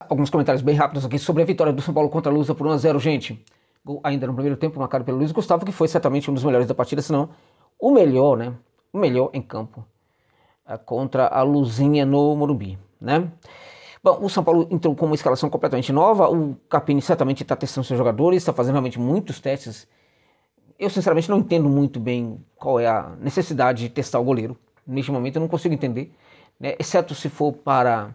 Alguns comentários bem rápidos aqui sobre a vitória do São Paulo contra a Lusa por 1x0, gente. Gol ainda no primeiro tempo, marcado pelo Luiz Gustavo, que foi certamente um dos melhores da partida, se não o melhor, né? O melhor em campo eh, contra a Luzinha no Morumbi, né? Bom, o São Paulo entrou com uma escalação completamente nova. O Capini certamente está testando seus jogadores, está fazendo realmente muitos testes. Eu, sinceramente, não entendo muito bem qual é a necessidade de testar o goleiro. Neste momento, eu não consigo entender, né? exceto se for para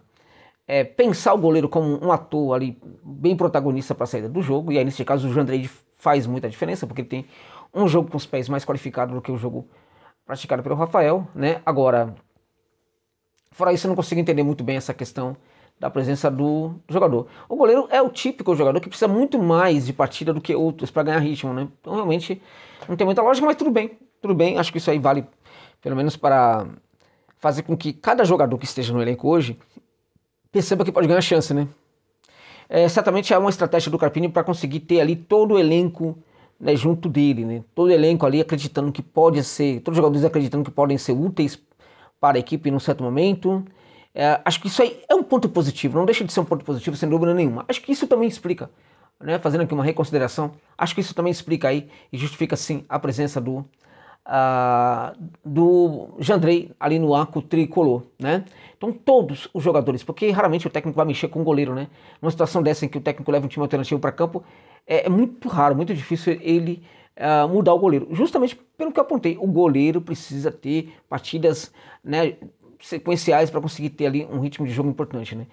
é, pensar o goleiro como um ator ali bem protagonista para a saída do jogo, e aí nesse caso o Jandrei faz muita diferença, porque ele tem um jogo com os pés mais qualificado do que o jogo praticado pelo Rafael, né? Agora, fora isso, eu não consigo entender muito bem essa questão da presença do jogador. O goleiro é o típico jogador que precisa muito mais de partida do que outros para ganhar ritmo, né? Então realmente não tem muita lógica, mas tudo bem, tudo bem. Acho que isso aí vale pelo menos para fazer com que cada jogador que esteja no elenco hoje perceba que pode ganhar chance, né? É, certamente é uma estratégia do Carpini para conseguir ter ali todo o elenco né, junto dele, né? Todo o elenco ali acreditando que pode ser, todos os jogadores acreditando que podem ser úteis para a equipe em um certo momento. É, acho que isso aí é um ponto positivo, não deixa de ser um ponto positivo, sem dúvida nenhuma. Acho que isso também explica, né? Fazendo aqui uma reconsideração, acho que isso também explica aí e justifica sim a presença do ah, do Jandrei ali no arco tricolor, né? Então todos os jogadores, porque raramente o técnico vai mexer com o goleiro, né? Numa situação dessa em que o técnico leva um time alternativo para campo, é, é, muito raro, muito difícil ele ah, mudar o goleiro. Justamente pelo que eu apontei, o goleiro precisa ter partidas né, sequenciais para conseguir ter ali um ritmo de jogo importante, né?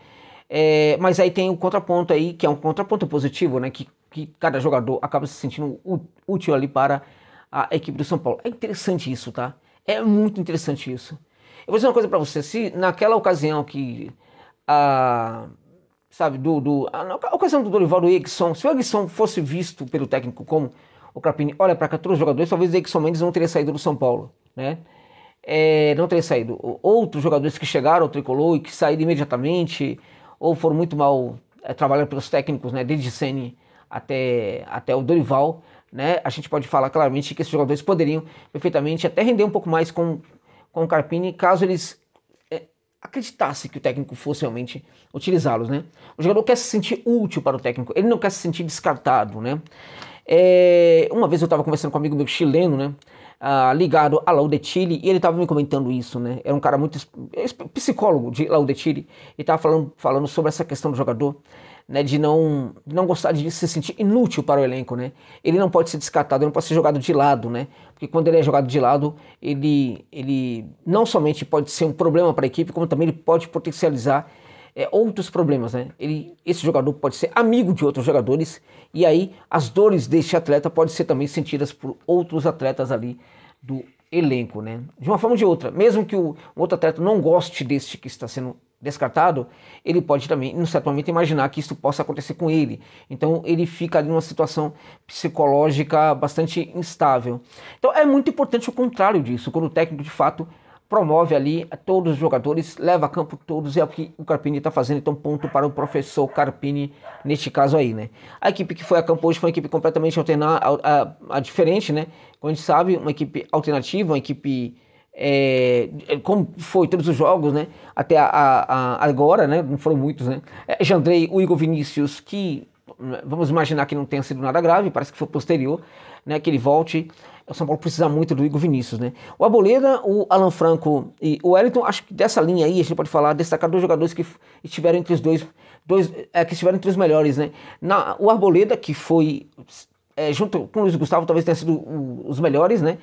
É, mas aí tem o contraponto aí, que é um contraponto positivo, né? Que, que cada jogador acaba se sentindo útil ali para a equipe do São Paulo. É interessante isso, tá? É muito interessante isso. Eu vou dizer uma coisa para você, se naquela ocasião que a sabe, do, do ocasião do Dorival do Erickson, se o Erickson fosse visto pelo técnico como o Crapini, olha para 14 jogadores, talvez o Erickson Mendes não teria saído do São Paulo, né? É, não teria saído. Outros jogadores que chegaram ao Tricolor e que saíram imediatamente, ou foram muito mal é, trabalhados pelos técnicos, né? Desde Sene até, até o Dorival, né? A gente pode falar claramente que esses jogadores poderiam perfeitamente até render um pouco mais com, com o Carpini, caso eles é, acreditassem que o técnico fosse realmente utilizá-los. Né? O jogador quer se sentir útil para o técnico, ele não quer se sentir descartado. Né? É, uma vez eu estava conversando com um amigo meu chileno, né? Ah, ligado a Laudetile, e ele estava me comentando isso, né? Era um cara muito psicólogo de Laudetile, e estava falando, falando sobre essa questão do jogador né, de não, de não gostar de se sentir inútil para o elenco, né? Ele não pode ser descartado, ele não pode ser jogado de lado, né? Porque quando ele é jogado de lado, ele, ele não somente pode ser um problema para a equipe, como também ele pode potencializar é, outros problemas, né? Ele, esse jogador pode ser amigo de outros jogadores e aí as dores deste atleta podem ser também sentidas por outros atletas ali do elenco, né? De uma forma ou de outra, mesmo que o outro atleta não goste deste que está sendo descartado, ele pode também, num certo momento, imaginar que isso possa acontecer com ele. Então, ele fica numa situação psicológica bastante instável. Então, é muito importante o contrário disso, quando o técnico, de fato, promove ali todos os jogadores, leva a campo todos, é o que o Carpini está fazendo, então ponto para o professor Carpini neste caso aí, né? A equipe que foi a campo hoje foi uma equipe completamente alternar, a, a, a diferente, né? Como a gente sabe, uma equipe alternativa, uma equipe é, é, como foi todos os jogos, né? Até a, a, a agora, né? Não foram muitos, né? É, Jandrei, o Igor Vinícius, que né, vamos imaginar que não tenha sido nada grave, parece que foi posterior, né? Que ele volte. O São Paulo precisa muito do Igor Vinícius, né? O Aboleda, o Alan Franco e o Wellington, acho que dessa linha aí a gente pode falar, destacar dois jogadores que estiveram entre os dois, dois é, que estiveram entre os melhores, né? Na, o Arboleda, que foi, é, junto com o Luiz Gustavo, talvez tenha sido os melhores, né?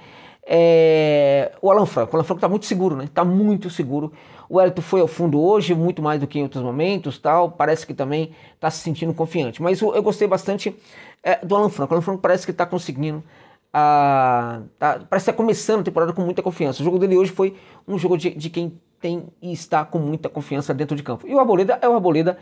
É, o Alan Franco. O Alan Franco está muito seguro, né? Está muito seguro. O Elton foi ao fundo hoje, muito mais do que em outros momentos, tal. Parece que também está se sentindo confiante. Mas eu, eu gostei bastante é, do Alan Franco. O Alan Franco parece que está conseguindo. A, tá, parece que está começando a temporada com muita confiança. O jogo dele hoje foi um jogo de, de quem tem e está com muita confiança dentro de campo. E o Arboleda é o Arboleda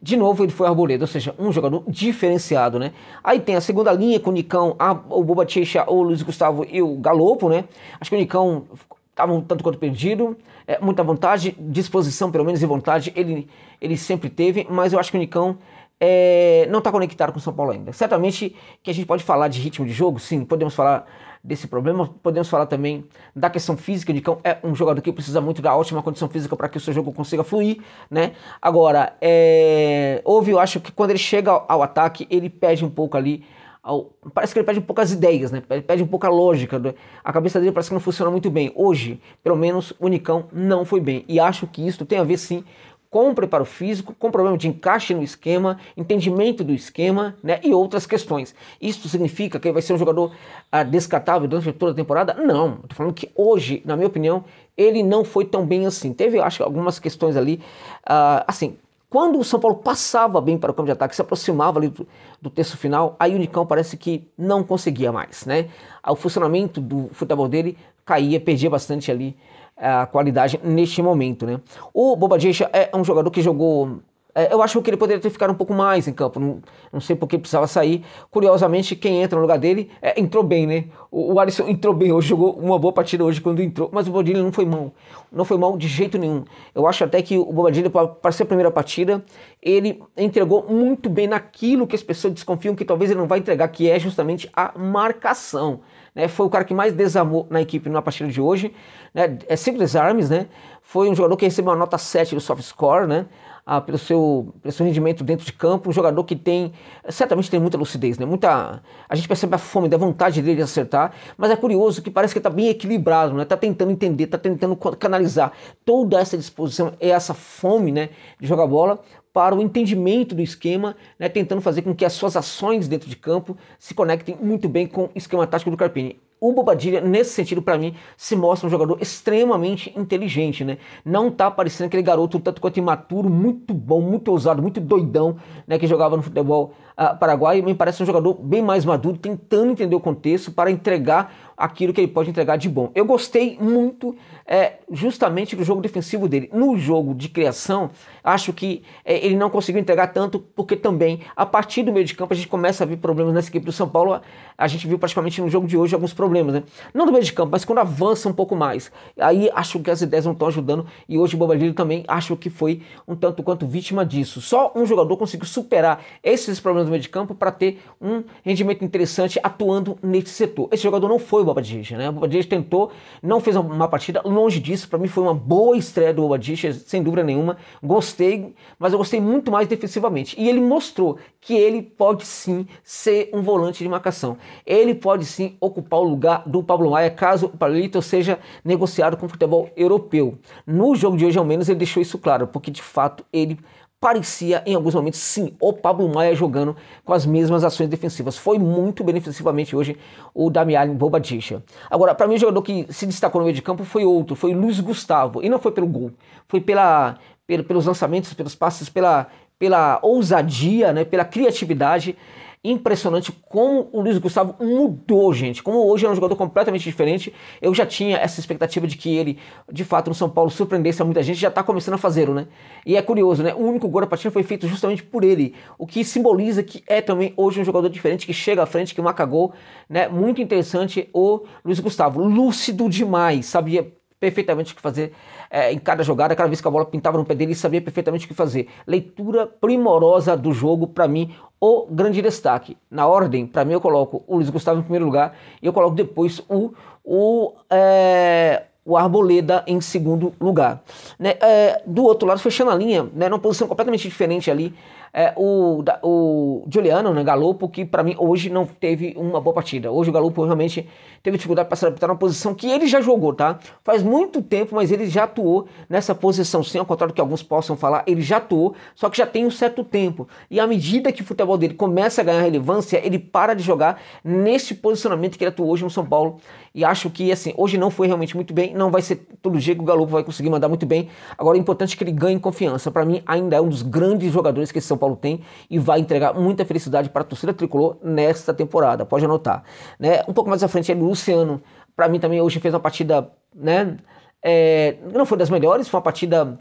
de novo ele foi Arboleda, ou seja, um jogador diferenciado, né? Aí tem a segunda linha com o Nicão, a, o Bobatixa, o Luiz Gustavo e o Galopo, né? Acho que o Nicão estava um tanto quanto perdido, é, muita vontade, disposição pelo menos e vontade ele, ele sempre teve, mas eu acho que o Nicão é, não está conectado com o São Paulo ainda. Certamente que a gente pode falar de ritmo de jogo, sim, podemos falar desse problema. Podemos falar também da questão física, de que é um jogador que precisa muito da ótima condição física para que o seu jogo consiga fluir, né? Agora, é... houve, eu acho que quando ele chega ao ataque, ele perde um pouco ali ao... parece que ele perde um pouco as ideias, né? Pede perde um pouco a lógica. Né? A cabeça dele parece que não funciona muito bem. Hoje, pelo menos, o Nicão não foi bem. E acho que isso tem a ver sim com preparo físico, com problema de encaixe no esquema, entendimento do esquema né, e outras questões. Isso significa que ele vai ser um jogador ah, descartável durante toda a temporada? Não. Estou falando que hoje, na minha opinião, ele não foi tão bem assim. Teve, acho que, algumas questões ali. Ah, assim, quando o São Paulo passava bem para o campo de ataque, se aproximava ali do, do terço final, aí o Unicão parece que não conseguia mais. Né? Ah, o funcionamento do futebol dele caía, perdia bastante ali a qualidade neste momento, né? O Bobadilla é um jogador que jogou é, eu acho que ele poderia ter ficado um pouco mais em campo. Não, não sei porque precisava sair. Curiosamente, quem entra no lugar dele é, entrou bem, né? O, o, Alisson entrou bem hoje, jogou uma boa partida hoje quando entrou, mas o Bobadilla não foi mal. Não foi mal de jeito nenhum. Eu acho até que o Bobadilla para ser a primeira partida, ele entregou muito bem naquilo que as pessoas desconfiam que talvez ele não vai entregar, que é justamente a marcação né, foi o cara que mais desarmou na equipe na partida de hoje, né, é simples desarmes, né, foi um jogador que recebeu uma nota 7 do soft score, né, ah, pelo, seu, pelo seu rendimento dentro de campo, um jogador que tem, certamente tem muita lucidez, né? Muita, a gente percebe a fome, da vontade dele de acertar, mas é curioso que parece que está bem equilibrado, né? Está tentando entender, está tentando canalizar toda essa disposição, essa fome, né, de jogar bola para o entendimento do esquema, né, tentando fazer com que as suas ações dentro de campo se conectem muito bem com o esquema tático do Carpini o Bobadilha, nesse sentido, para mim, se mostra um jogador extremamente inteligente, né? Não tá parecendo aquele garoto tanto quanto imaturo, muito bom, muito ousado, muito doidão, né? Que jogava no futebol uh, paraguaio. Me parece um jogador bem mais maduro, tentando entender o contexto para entregar aquilo que ele pode entregar de bom. Eu gostei muito é, justamente do jogo defensivo dele. No jogo de criação, acho que é, ele não conseguiu entregar tanto, porque também, a partir do meio de campo, a gente começa a ver problemas nessa equipe do São Paulo. A, a gente viu praticamente no jogo de hoje alguns problemas problemas, né? Não do meio de campo, mas quando avança um pouco mais. Aí acho que as ideias não estão ajudando e hoje o Bobadilho também acho que foi um tanto quanto vítima disso. Só um jogador conseguiu superar esses problemas do meio de campo para ter um rendimento interessante atuando nesse setor. Esse jogador não foi o Bobadilho, né? O Bobadilho tentou, não fez uma partida, longe disso, para mim foi uma boa estreia do Bobadilho, sem dúvida nenhuma. Gostei, mas eu gostei muito mais defensivamente. E ele mostrou que ele pode sim ser um volante de marcação. Ele pode sim ocupar o lugar lugar do Pablo Maia caso o Palito seja negociado com o futebol europeu. No jogo de hoje, ao menos, ele deixou isso claro, porque de fato ele parecia em alguns momentos sim o Pablo Maia jogando com as mesmas ações defensivas. Foi muito beneficivamente hoje o Damian Bobadilla. Agora, para mim o jogador que se destacou no meio de campo foi outro, foi Luiz Gustavo, e não foi pelo gol, foi pela, pelo, pelos lançamentos, pelos passes, pela pela ousadia, né, pela criatividade impressionante como o Luiz Gustavo mudou, gente. Como hoje é um jogador completamente diferente. Eu já tinha essa expectativa de que ele, de fato, no São Paulo surpreendesse a muita gente, já está começando a fazer, né? E é curioso, né? O único gol da partida foi feito justamente por ele, o que simboliza que é também hoje um jogador diferente que chega à frente, que marca gol, né? Muito interessante o Luiz Gustavo, lúcido demais, sabia perfeitamente o que fazer é, em cada jogada, cada vez que a bola pintava no pé dele, ele sabia perfeitamente o que fazer. Leitura primorosa do jogo, para mim, o grande destaque. Na ordem, para mim, eu coloco o Luiz Gustavo em primeiro lugar e eu coloco depois o, o, é, o Arboleda em segundo lugar. Né? É, do outro lado, fechando a linha, né, numa posição completamente diferente ali, é, o, o Giuliano, né, Galopo, que para mim hoje não teve uma boa partida. Hoje o Galopo realmente teve dificuldade para se adaptar numa posição que ele já jogou, tá? Faz muito tempo, mas ele já atuou nessa posição, sim, ao contrário do que alguns possam falar, ele já atuou, só que já tem um certo tempo. E à medida que o futebol dele começa a ganhar relevância, ele para de jogar nesse posicionamento que ele atuou hoje no São Paulo. E acho que, assim, hoje não foi realmente muito bem, não vai ser todo dia que o Galopo vai conseguir mandar muito bem. Agora, é importante que ele ganhe confiança. Para mim, ainda é um dos grandes jogadores que são são Paulo tem e vai entregar muita felicidade para a torcida tricolor nesta temporada, pode anotar. Né? Um pouco mais à frente, é o Luciano, para mim também hoje fez uma partida, né? É, não foi das melhores, foi uma partida.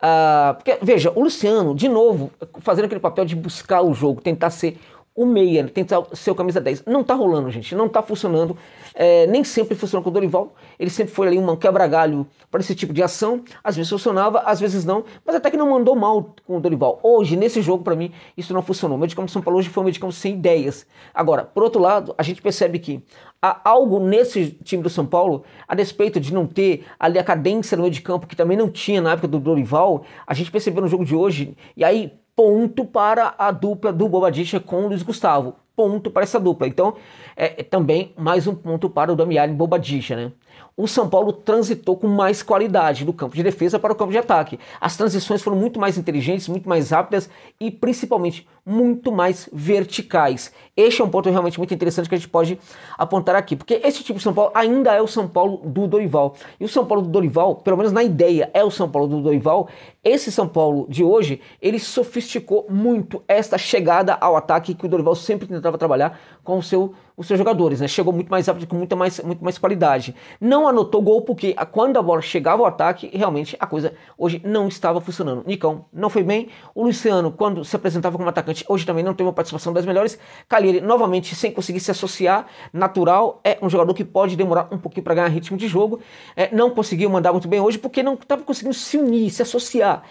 Ah, porque, veja, o Luciano, de novo, fazendo aquele papel de buscar o jogo, tentar ser o meia, tem que ser o camisa 10. Não tá rolando, gente, não tá funcionando. É, nem sempre funcionou com o Dorival, ele sempre foi ali um quebra-galho para esse tipo de ação. Às vezes funcionava, às vezes não, mas até que não mandou mal com o Dorival. Hoje, nesse jogo, para mim, isso não funcionou. O meio de campo de São Paulo hoje foi um meio de campo sem ideias. Agora, por outro lado, a gente percebe que há algo nesse time do São Paulo, a despeito de não ter ali a cadência no meio de campo, que também não tinha na época do Dorival, a gente percebeu no jogo de hoje, e aí ponto para a dupla do Bobadilla com o Luiz Gustavo. Ponto para essa dupla. Então, é, é também mais um ponto para o Damiani Bobadilla, né? O São Paulo transitou com mais qualidade do campo de defesa para o campo de ataque. As transições foram muito mais inteligentes, muito mais rápidas e principalmente muito mais verticais. Este é um ponto realmente muito interessante que a gente pode apontar aqui, porque esse tipo de São Paulo ainda é o São Paulo do Dorival. E o São Paulo do Dorival, pelo menos na ideia, é o São Paulo do Dorival. Esse São Paulo de hoje, ele sofisticou muito esta chegada ao ataque que o Dorival sempre tentava trabalhar com o seu os seus jogadores, né? Chegou muito mais rápido, com muita mais, muito mais qualidade. Não anotou gol porque ah, quando a bola chegava ao ataque, realmente a coisa hoje não estava funcionando. Nicão não foi bem. O Luciano, quando se apresentava como atacante atacante hoje também não tem uma participação das melhores. Calieri, novamente, sem conseguir se associar, natural, é um jogador que pode demorar um pouquinho para ganhar ritmo de jogo. É, não conseguiu mandar muito bem hoje porque não estava conseguindo se unir, se associar.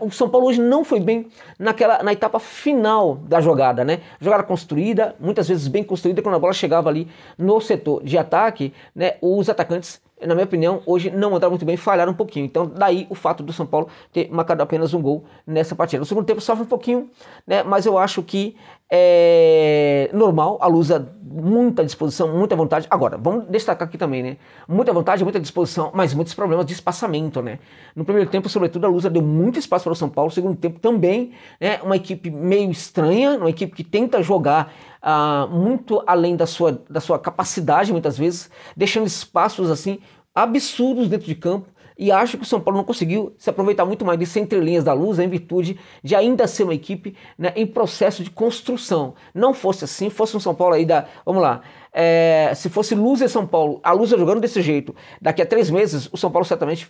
O São Paulo hoje não foi bem naquela, na etapa final da jogada, né? Jogada construída, muitas vezes bem construída, quando a bola chegava ali no setor de ataque, né? Os atacantes na minha opinião, hoje não andaram muito bem, falharam um pouquinho. Então, daí o fato do São Paulo ter marcado apenas um gol nessa partida. No segundo tempo sofre um pouquinho, né? Mas eu acho que é normal. A Lusa muita disposição, muita vontade. Agora, vamos destacar aqui também, né? Muita vontade, muita disposição, mas muitos problemas de espaçamento, né? No primeiro tempo, sobretudo, a Lusa deu muito espaço para o São Paulo. No segundo tempo, também, né? Uma equipe meio estranha, uma equipe que tenta jogar ah, muito além da sua, da sua capacidade, muitas vezes, deixando espaços assim absurdos dentro de campo e acho que o São Paulo não conseguiu se aproveitar muito mais disso entre linhas da luz, em virtude de ainda ser uma equipe né, em processo de construção. Não fosse assim, fosse um São Paulo aí da. Vamos lá. É, se fosse Luz e São Paulo, a Luz tá jogando desse jeito, daqui a três meses, o São Paulo certamente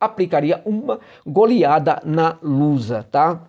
aplicaria uma goleada na Lusa, tá?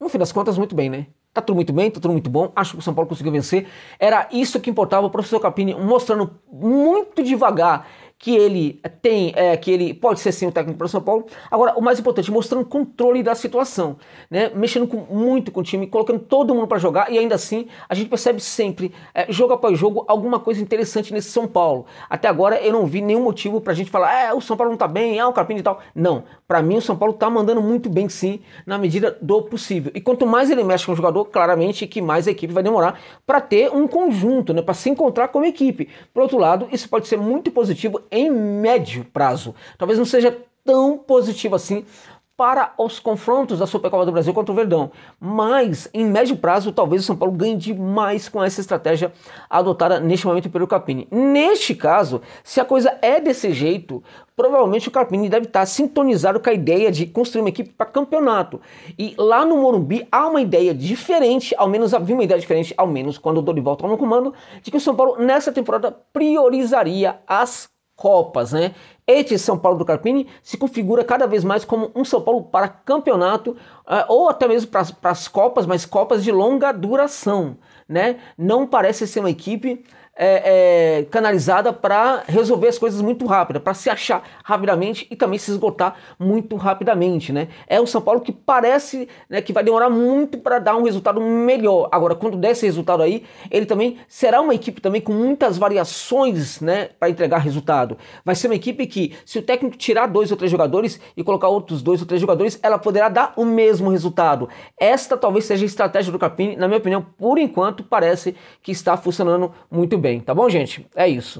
No fim das contas, muito bem, né? Tá tudo muito bem, tá tudo muito bom. Acho que o São Paulo conseguiu vencer. Era isso que importava o professor Capini mostrando muito devagar que ele tem, é, que ele pode ser sim o técnico para o São Paulo. Agora, o mais importante, mostrando controle da situação, né? mexendo com, muito com o time, colocando todo mundo para jogar e ainda assim a gente percebe sempre, é, jogo após jogo, alguma coisa interessante nesse São Paulo. Até agora eu não vi nenhum motivo para a gente falar, é, o São Paulo não está bem, é o Carpini e tal. Não, para mim o São Paulo está mandando muito bem sim, na medida do possível. E quanto mais ele mexe com o jogador, claramente que mais a equipe vai demorar para ter um conjunto, né? para se encontrar como equipe. Por outro lado, isso pode ser muito positivo em médio prazo. Talvez não seja tão positivo assim para os confrontos da Supercopa do Brasil contra o Verdão. Mas, em médio prazo, talvez o São Paulo ganhe demais com essa estratégia adotada neste momento pelo Capini. Neste caso, se a coisa é desse jeito, provavelmente o Capini deve estar sintonizado com a ideia de construir uma equipe para campeonato. E lá no Morumbi há uma ideia diferente, ao menos havia uma ideia diferente, ao menos quando o Dorival estava no comando, de que o São Paulo nessa temporada priorizaria as Copas, né? Este São Paulo do Carpini se configura cada vez mais como um São Paulo para campeonato é, ou até mesmo para as Copas, mas Copas de longa duração, né? Não parece ser uma equipe é, é, canalizada para resolver as coisas muito rápido, para se achar rapidamente e também se esgotar muito rapidamente. Né? É o São Paulo que parece né, que vai demorar muito para dar um resultado melhor. Agora, quando der esse resultado aí, ele também será uma equipe também com muitas variações né, para entregar resultado. Vai ser uma equipe que, se o técnico tirar dois ou três jogadores e colocar outros dois ou três jogadores, ela poderá dar o mesmo resultado. Esta talvez seja a estratégia do Capini, na minha opinião, por enquanto parece que está funcionando muito bem tá bom, gente? É isso.